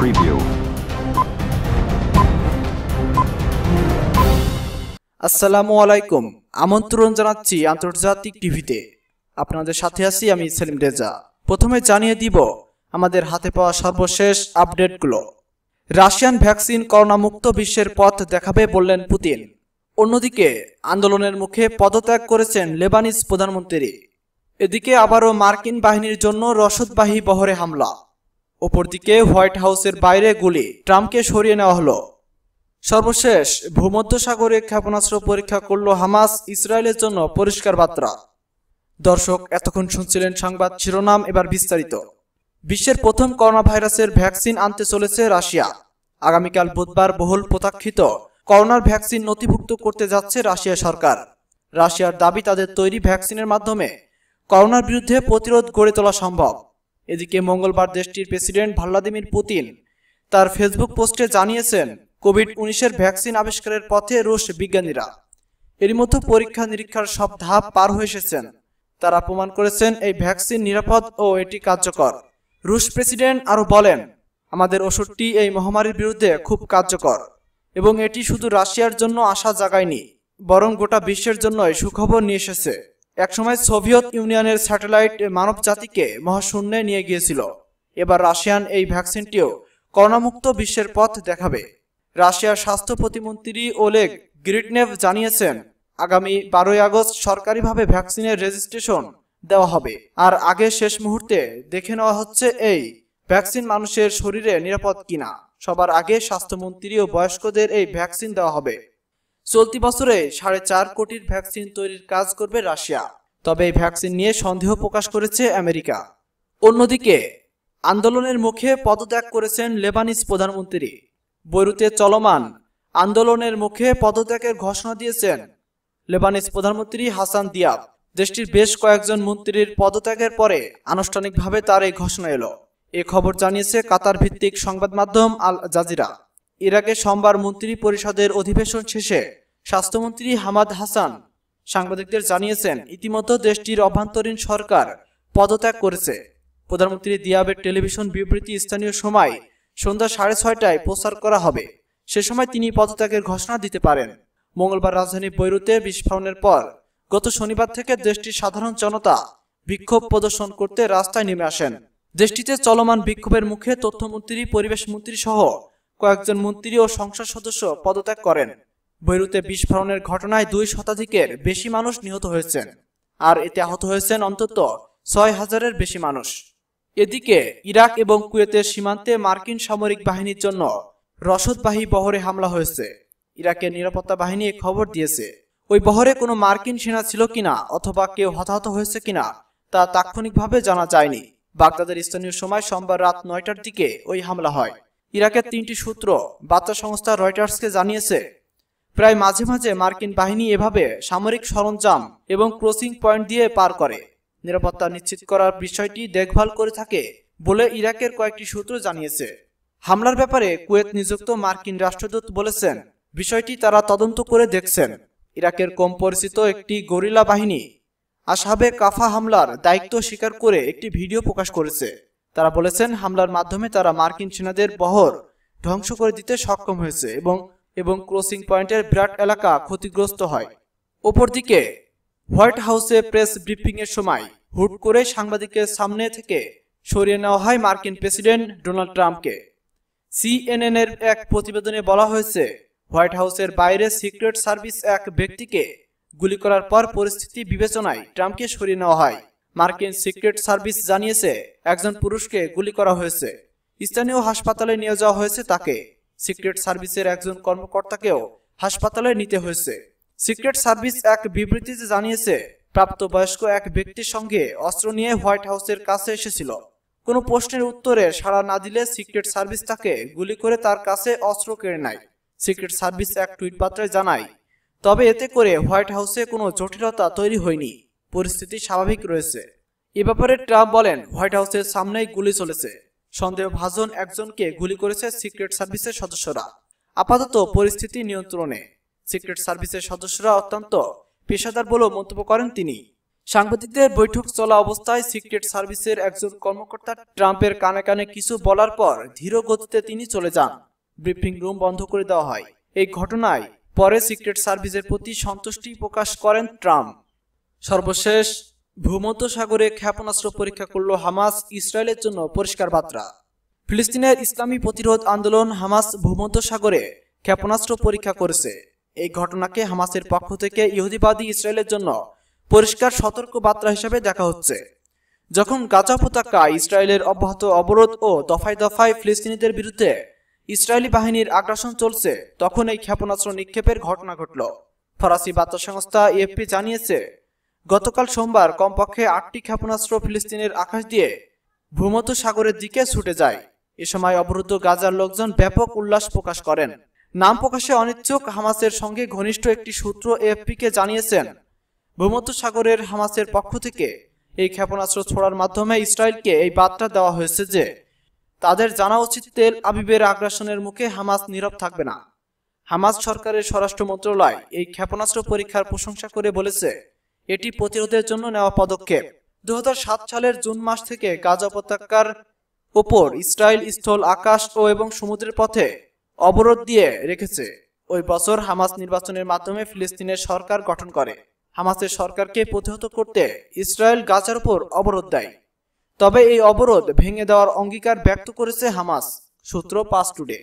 preview. আসসালামু আলাইকুম আমন্ত্রণ জানাচ্ছি আন্তর্জাতিক টিভিতে আপনাদের সাথে আছি আমি সেলিম রেজা প্রথমে জানিয়ে দিব আমাদের হাতে পাওয়া সর্বশেষ আপডেটগুলো রাশিয়ান ভ্যাকসিন করোনামুক্ত বিশ্বের পথ দেখাবে বললেন পুতিন অন্যদিকে আন্দোলনের মুখে পদত্যাগ করেছেন লেবানিজ প্রধানমন্ত্রী এদিকে আবারও মার্কিন বাহিনীর জন্য রসদবাহী বহরে হামলা অপরদিকে হোয়াইট হাউসের বাইরে গুলি ট্রাম্পকে সরিয়ে নেওয়া হলো সর্বশেষ ভূমধ্যসাগরে ক্ষেপণাস্ত্র পরীক্ষা করল হামাস ইসরায়েলের জন্য পরিষ্কার বার্তা দর্শক এতক্ষণ শুনছিলেন সংবাদ শিরোনাম এবার বিস্তারিত বিশ্বের প্রথম করোনা ভাইরাসের ভ্যাকসিন আনতে চলেছে রাশিয়া আগামীকাল বুধবার বহুল প্রতাক্ষিত করোনার ভ্যাকসিন নথিভুক্ত করতে যাচ্ছে রাশিয়া সরকার রাশিয়ার দাবি তাদের তৈরি ভ্যাকসিনের মাধ্যমে করোনার বিরুদ্ধে প্রতিরোধ গড়ে তোলা সম্ভব এদিকে মঙ্গলবার দেশটির প্রেসিডেন্ট ভ্লাদিমির পুতিন তার ফেসবুক পোস্টে জানিয়েছেন কোভিড উনিশের ভ্যাকসিন আবিষ্কারের পথে রুশ বিজ্ঞানীরা এর মধ্যে পরীক্ষা নিরীক্ষার সব ধাপ পার হয়ে এসেছেন তারা প্রমাণ করেছেন এই ভ্যাকসিন নিরাপদ ও এটি কার্যকর রুশ প্রেসিডেন্ট আরও বলেন আমাদের ওষুধটি এই মহামারীর বিরুদ্ধে খুব কার্যকর এবং এটি শুধু রাশিয়ার জন্য আসা জাগায়নি বরং গোটা বিশ্বের জন্যই সুখবর নিয়ে এসেছে একসময় সোভিয়েত ইউনিয়নের স্যাটেলাইট মানব জাতিকে মহাশূন্যে নিয়ে গিয়েছিল এবার রাশিয়ান এই ভ্যাকসিনটিও করোনামুক্ত বিশ্বের পথ দেখাবে রাশিয়ার স্বাস্থ্য প্রতিমন্ত্রী ওলেগ গ্রিটনেভ জানিয়েছেন আগামী বারোই আগস্ট সরকারিভাবে ভ্যাকসিনের রেজিস্ট্রেশন দেওয়া হবে আর আগে শেষ মুহূর্তে দেখে নেওয়া হচ্ছে এই ভ্যাকসিন মানুষের শরীরে নিরাপদ কিনা সবার আগে স্বাস্থ্যমন্ত্রী ও বয়স্কদের এই ভ্যাকসিন দেওয়া হবে চলতি বছরে সাড়ে চার কোটির ভ্যাকসিন তৈরির কাজ করবে রাশিয়া তবে এই ভ্যাকসিন নিয়ে সন্দেহ প্রকাশ করেছে আমেরিকা অন্যদিকে আন্দোলনের মুখে পদত্যাগ করেছেন লেবানিস প্রধানমন্ত্রী বৈরুতে চলমান আন্দোলনের মুখে পদত্যাগের ঘোষণা দিয়েছেন লেবানিস প্রধানমন্ত্রী হাসান দিয়াব দেশটির বেশ কয়েকজন মন্ত্রীর পদত্যাগের পরে আনুষ্ঠানিকভাবে তার এই ঘোষণা এলো এ খবর জানিয়েছে কাতার ভিত্তিক সংবাদ মাধ্যম আল জাজিরা ইরাকে সোমবার মন্ত্রী পরিষদের অধিবেশন শেষে স্বাস্থ্যমন্ত্রী হামাদ হাসান সাংবাদিকদের জানিয়েছেন ইতিমধ্যে দেশটির অভ্যন্তরীণ সরকার পদত্যাগ করেছে প্রধানমন্ত্রী দিয়াবের টেলিভিশন বিবৃতি স্থানীয় সময় সন্ধ্যা সাড়ে ছয়টায় প্রচার করা হবে সে সময় তিনি পদত্যাগের ঘোষণা দিতে পারেন মঙ্গলবার রাজধানী বৈরুতে বিস্ফোরণের পর গত শনিবার থেকে দেশটির সাধারণ জনতা বিক্ষোভ প্রদর্শন করতে রাস্তায় নেমে আসেন দেশটিতে চলমান বিক্ষোভের মুখে তথ্যমন্ত্রী পরিবেশ মন্ত্রী সহ কয়েকজন মন্ত্রী ও সংসদ সদস্য পদত্যাগ করেন বৈরুতে বিস্ফোরণের ঘটনায় দুই শতাধিকের বেশি মানুষ নিহত হয়েছেন আর এতে আহত হয়েছেন অন্তত ছয় হাজারের বেশি মানুষ এদিকে ইরাক এবং কুয়েতের সীমান্তে মার্কিন সামরিক বাহিনীর জন্য রসদবাহী বহরে হামলা হয়েছে ইরাকের নিরাপত্তা বাহিনী খবর দিয়েছে ওই বহরে কোনো মার্কিন সেনা ছিল কিনা অথবা কেউ হতাহত হয়েছে কিনা তা তাৎক্ষণিকভাবে জানা যায়নি বাগদাদের স্থানীয় সময় সোমবার রাত নয়টার দিকে ওই হামলা হয় ইরাকের তিনটি সূত্র বার্তা সংস্থা রয়টার্সকে জানিয়েছে প্রায় মাঝে মাঝে মার্কিন বাহিনী এভাবে সামরিক সরঞ্জাম এবং ক্রসিং পয়েন্ট দিয়ে পার করে নিরাপত্তা নিশ্চিত করার বিষয়টি দেখভাল করে থাকে বলে ইরাকের কয়েকটি সূত্র জানিয়েছে হামলার ব্যাপারে কুয়েত নিযুক্ত মার্কিন রাষ্ট্রদূত বলেছেন বিষয়টি তারা তদন্ত করে দেখছেন ইরাকের কম পরিচিত একটি গরিলা বাহিনী আসাবে কাফা হামলার দায়িত্ব স্বীকার করে একটি ভিডিও প্রকাশ করেছে তারা বলেছেন হামলার মাধ্যমে তারা মার্কিন সেনাদের বহর ধ্বংস করে দিতে সক্ষম হয়েছে এবং এবং ক্রসিং পয়েন্টের বিরাট এলাকা ক্ষতিগ্রস্ত হয় অপরদিকে হোয়াইট হাউসে প্রেস ব্রিফিংয়ের সময় হুট করে সাংবাদিকের সামনে থেকে সরিয়ে নেওয়া হয় মার্কিন প্রেসিডেন্ট ডোনাল্ড ট্রাম্পকে সিএনএন এর এক প্রতিবেদনে বলা হয়েছে হোয়াইট হাউসের বাইরে সিক্রেট সার্ভিস এক ব্যক্তিকে গুলি করার পর পরিস্থিতি বিবেচনায় ট্রাম্পকে সরিয়ে নেওয়া হয় মার্কিন সিক্রেট সার্ভিস জানিয়েছে একজন পুরুষকে গুলি করা হয়েছে স্থানীয় হাসপাতালে নিয়ে যাওয়া হয়েছে তাকে সিক্রেট সার্ভিসের একজন কর্মকর্তাকেও হাসপাতালে নিতে হয়েছে সিক্রেট সার্ভিস এক বিবৃতিতে জানিয়েছে প্রাপ্তবয়স্ক এক ব্যক্তির সঙ্গে অস্ত্র নিয়ে হোয়াইট হাউসের কাছে এসেছিল কোনো প্রশ্নের উত্তরে সাড়া না দিলে সিক্রেট সার্ভিস তাকে গুলি করে তার কাছে অস্ত্র কেড়ে নেয় সিক্রেট সার্ভিস এক টুইট বার্তায় জানায় তবে এতে করে হোয়াইট হাউসে কোনো জটিলতা তৈরি হয়নি পরিস্থিতি স্বাভাবিক রয়েছে এ ব্যাপারে ট্রাম্প বলেন হোয়াইট হাউসের সামনেই গুলি চলেছে সন্দেহ ভাজন একজনকে গুলি করেছে সিক্রেট সার্ভিসের সদস্যরা আপাতত পরিস্থিতি নিয়ন্ত্রণে সিক্রেট সার্ভিসের সদস্যরা অত্যন্ত পেশাদার বলেও মন্তব্য করেন তিনি সাংবাদিকদের বৈঠক চলা অবস্থায় সিক্রেট সার্ভিসের একজন কর্মকর্তা ট্রাম্পের কানে কানে কিছু বলার পর ধীর গতিতে তিনি চলে যান ব্রিফিং রুম বন্ধ করে দেওয়া হয় এই ঘটনায় পরে সিক্রেট সার্ভিসের প্রতি সন্তুষ্টি প্রকাশ করেন ট্রাম্প সর্বশেষ ভূমধ্য সাগরে ক্ষেপণাস্ত্র পরীক্ষা করল হামাস ইসরায়েলের জন্য পরিষ্কার বার্তা ফিলিস্তিনের ইসলামী প্রতিরোধ আন্দোলন হামাস ভূমধ্য সাগরে ক্ষেপণাস্ত্র পরীক্ষা করেছে এই ঘটনাকে হামাসের পক্ষ থেকে ইহুদিবাদী ইসরায়েলের জন্য পরিষ্কার সতর্ক বার্তা হিসেবে দেখা হচ্ছে যখন গাজা উপত্যকা ইসরায়েলের অব্যাহত অবরোধ ও দফায় দফায় ফিলিস্তিনিদের বিরুদ্ধে ইসরায়েলি বাহিনীর আগ্রাসন চলছে তখন এই ক্ষেপণাস্ত্র নিক্ষেপের ঘটনা ঘটল ফরাসি বার্তা সংস্থা এফপি জানিয়েছে গতকাল সোমবার কমপক্ষে আটটি ক্ষেপণাস্ত্র ফিলিস্তিনের আকাশ দিয়ে ভূমধ্য সাগরের দিকে ছুটে যায় এ সময় অবরুদ্ধ গাজার লোকজন ব্যাপক উল্লাস প্রকাশ করেন নাম প্রকাশে অনিচ্ছুক হামাসের সঙ্গে ঘনিষ্ঠ একটি সূত্র এফপিকে জানিয়েছেন ভূমধ্য সাগরের হামাসের পক্ষ থেকে এই ক্ষেপণাস্ত্র ছোড়ার মাধ্যমে ইসরায়েলকে এই বার্তা দেওয়া হয়েছে যে তাদের জানা উচিত তেল আবিবের আগ্রাসনের মুখে হামাস নীরব থাকবে না হামাস সরকারের স্বরাষ্ট্র মন্ত্রণালয় এই ক্ষেপণাস্ত্র পরীক্ষার প্রশংসা করে বলেছে এটি প্রতিরোধের জন্য নেওয়া পদক্ষেপ দু সালের জুন মাস থেকে গাজা উপত্যকার ওপর ইসরায়েল স্থল আকাশ ও এবং সমুদ্রের পথে অবরোধ দিয়ে রেখেছে ওই বছর হামাস নির্বাচনের মাধ্যমে ফিলিস্তিনের সরকার গঠন করে হামাসের সরকারকে প্রতিহত করতে ইসরায়েল গাজার উপর অবরোধ দেয় তবে এই অবরোধ ভেঙে দেওয়ার অঙ্গীকার ব্যক্ত করেছে হামাস সূত্র পাস টুডে